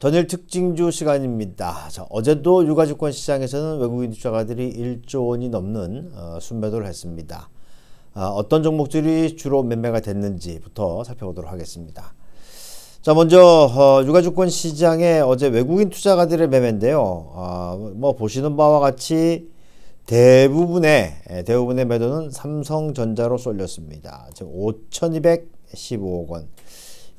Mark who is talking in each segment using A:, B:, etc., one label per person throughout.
A: 전일 특징주 시간입니다. 자, 어제도 유가증권 시장에서는 외국인 투자가들이 1조 원이 넘는 어, 순매도를 했습니다. 아, 어, 떤 종목들이 주로 매매가 됐는지부터 살펴보도록 하겠습니다. 자, 먼저 어, 유가증권 시장의 어제 외국인 투자가들의 매매인데요. 어, 뭐 보시는 바와 같이 대부분의 예, 대부분의 매도는 삼성전자로 쏠렸습니다. 지금 5,215억 원.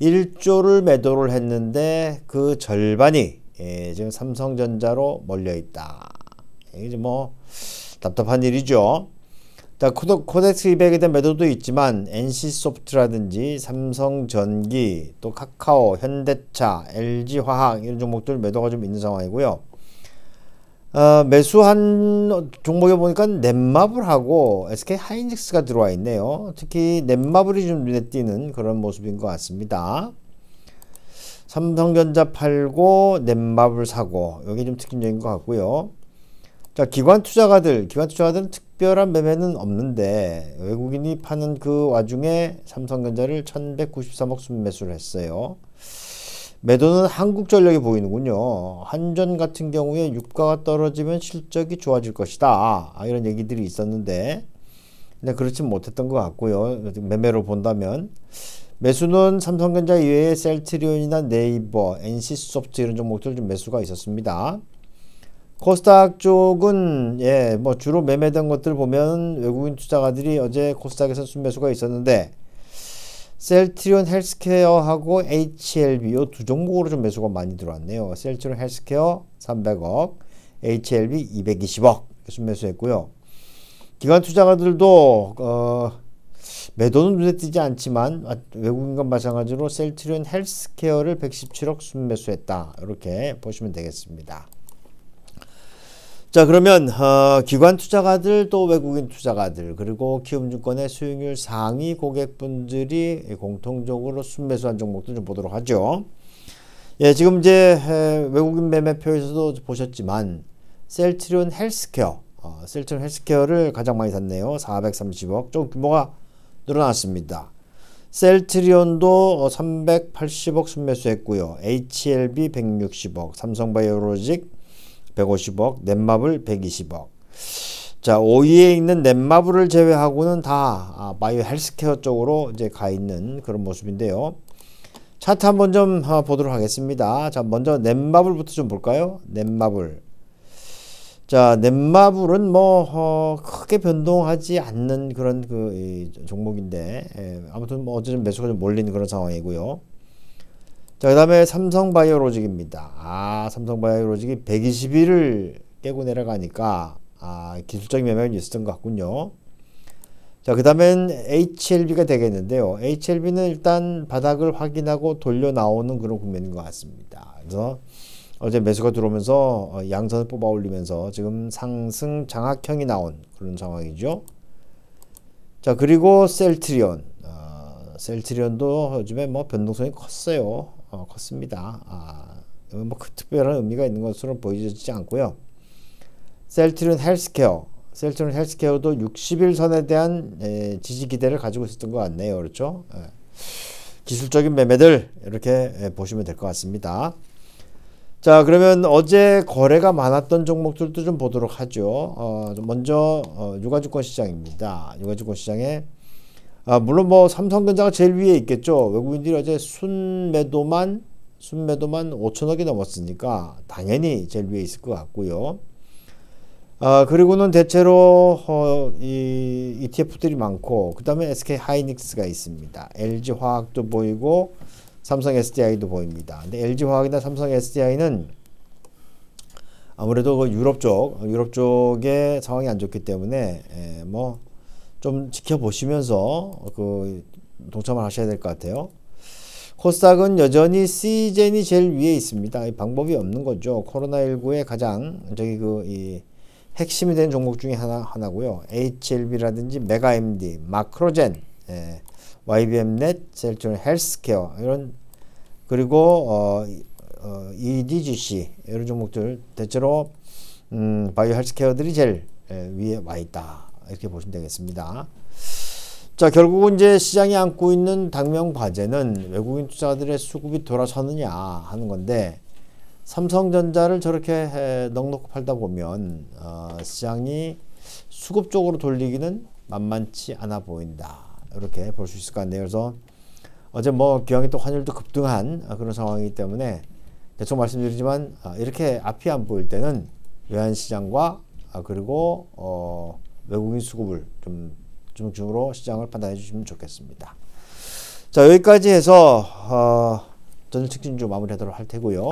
A: 1조를 매도를 했는데 그 절반이 예, 지금 삼성전자로 몰려 있다. 이게 뭐 답답한 일이죠. 코덱스 200에 대한 매도도 있지만 NC소프트라든지 삼성전기, 또 카카오, 현대차, LG화학 이런 종목들 매도가 좀 있는 상황이고요. 어, 매수한 종목에 보니까 넷마블하고 SK 하이닉스가 들어와 있네요. 특히 넷마블이 좀 눈에 띄는 그런 모습인 것 같습니다. 삼성전자 팔고 넷마블 사고 여기 좀 특징적인 것 같고요. 자 기관 투자가들 기관 투자가들은 특별한 매매는 없는데 외국인이 파는 그 와중에 삼성전자를 1193억 순매수를 했어요. 매도는 한국전력이 보이는군요. 한전 같은 경우에 유가가 떨어지면 실적이 좋아질 것이다. 아, 이런 얘기들이 있었는데 근데 그렇진 못했던 것 같고요. 매매로 본다면 매수는 삼성전자 이외에 셀트리온이나 네이버, NC소프트 이런 종목들 좀 매수가 있었습니다. 코스닥 쪽은 예, 뭐 주로 매매된 것들 보면 외국인 투자가들이 어제 코스닥에서 순매수가 있었는데 셀트리온 헬스케어하고 HLBO 두 종목으로 좀 매수가 많이 들어왔네요. 셀트리온 헬스케어 300억, HLB 220억 순매수했고요. 기관 투자가들도 어, 매도는 눈에 띄지 않지만 아, 외국인과 마찬가지로 셀트리온 헬스케어를 117억 순매수했다. 이렇게 보시면 되겠습니다. 자 그러면 어, 기관 투자가들 또 외국인 투자가들 그리고 키움증권의 수익률 상위 고객분들이 공통적으로 순매수한 종목도 좀 보도록 하죠. 예 지금 이제 외국인 매매표에서도 보셨지만 셀트리온 헬스케어 어, 셀트리온 헬스케어를 가장 많이 샀네요. 430억 좀 규모가 늘어났습니다. 셀트리온도 380억 어, 순매수했고요. HLB 160억 삼성바이오로직 150억, 넷마블 120억. 자, 5위에 있는 넷마블을 제외하고는 다 아, 바이오 헬스케어 쪽으로 이제 가 있는 그런 모습인데요. 차트 한번 좀 아, 보도록 하겠습니다. 자, 먼저 넷마블부터 좀 볼까요? 넷마블. 자, 넷마블은 뭐 어, 크게 변동하지 않는 그런 그 종목인데 에, 예, 아무튼 뭐 어쨌든 매수가 좀 몰린 그런 상황이고요. 자, 그 다음에 삼성바이오로직입니다. 아, 삼성바이오로직이 1 2 0을 깨고 내려가니까, 아, 기술적인 영향이 있었던 것 같군요. 자, 그 다음엔 HLB가 되겠는데요. HLB는 일단 바닥을 확인하고 돌려 나오는 그런 국면인 것 같습니다. 그래서 어제 매수가 들어오면서 어, 양선을 뽑아 올리면서 지금 상승 장악형이 나온 그런 상황이죠. 자, 그리고 셀트리온. 어, 셀트리온도 요즘에 뭐 변동성이 컸어요. 어, 컸습니다. 아, 어, 뭐 그 특별한 의미가 있는 것으로 보이지 않고요. 셀트륜 헬스케어, 셀트륜 헬스케어도 60일 선에 대한 에, 지지 기대를 가지고 있었던 것 같네요. 그렇죠? 에. 예. 기술적인 매매들 이렇게 에, 보시면 될 것 같습니다. 자 그러면 어제 거래가 많았던 종목들도 좀 보도록 하죠. 어, 먼저 어, 유가주권 시장입니다. 유가주권 시장에 아, 물론 뭐 삼성전자가 제일 위에 있겠죠. 외국인들이 어제 순매도만 순매도만 5천억이 넘었으니까 당연히 제일 위에 있을 것 같고요. 아, 그리고는 대체로 어, 이 ETF들이 많고 그다음에 SK 하이닉스가 있습니다. LG 화학도 보이고 삼성 SDI도 보입니다. 근데 LG 화학이나 삼성 SDI는 아무래도 그 유럽 쪽 유럽 쪽의 상황이 안 좋기 때문에 에, 예, 뭐좀 지켜보시면서 그 동참을 하셔야 될 것 같아요. 코스닥은 여전히 C젠이 제일 위에 있습니다. 방법이 없는 거죠. 코로나19의 가장 저기 그 핵심이 된 종목 중에 하나 하나고요. HLB라든지 메가MD, 마크로젠, 예, YBM넷, 셀트론 헬스케어 이런 그리고 어, 어, EDGC 이런 종목들 대체로 음, 바이오 헬스케어들이 제일 예, 위에 와 있다. 이렇게 보시면 되겠습니다. 자 결국은 이제 시장이 안고 있는 당명 과제는 외국인 투자들의 수급이 돌아서느냐 하는 건데 삼성전자를 저렇게 넉넉히 팔다 보면 어, 시장이 수급 쪽으로 돌리기는 만만치 않아 보인다 이렇게 볼 수 있을 것 같네요. 그래서 어제 뭐 기왕이 또 환율도 급등한 어, 그런 상황이기 때문에 대충 말씀드리지만 어, 이렇게 앞이 안 보일 때는 외환시장과 아, 그리고 어 외국인 수급을 좀 중심으로 시장을 판단해 주시면 좋겠습니다. 자 여기까지 해서 어, 전일 특진주 마무리하도록 할 테고요.